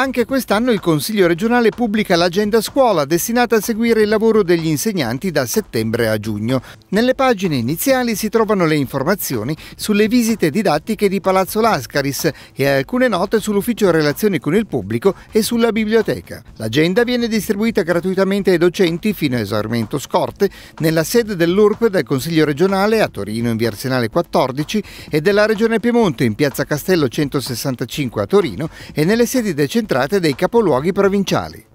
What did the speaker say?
Anche quest'anno il Consiglio regionale pubblica l'agenda scuola destinata a seguire il lavoro degli insegnanti da settembre a giugno. Nelle pagine iniziali si trovano le informazioni sulle visite didattiche di Palazzo Lascaris e alcune note sull'ufficio relazioni con il pubblico e sulla biblioteca. L'agenda viene distribuita gratuitamente ai docenti fino a esaurimento scorte nella sede dell'URP del Consiglio regionale a Torino in via Arsenale 14 e della Regione Piemonte in piazza Castello 165 a Torino e nelle sedi del centro entrate dei capoluoghi provinciali.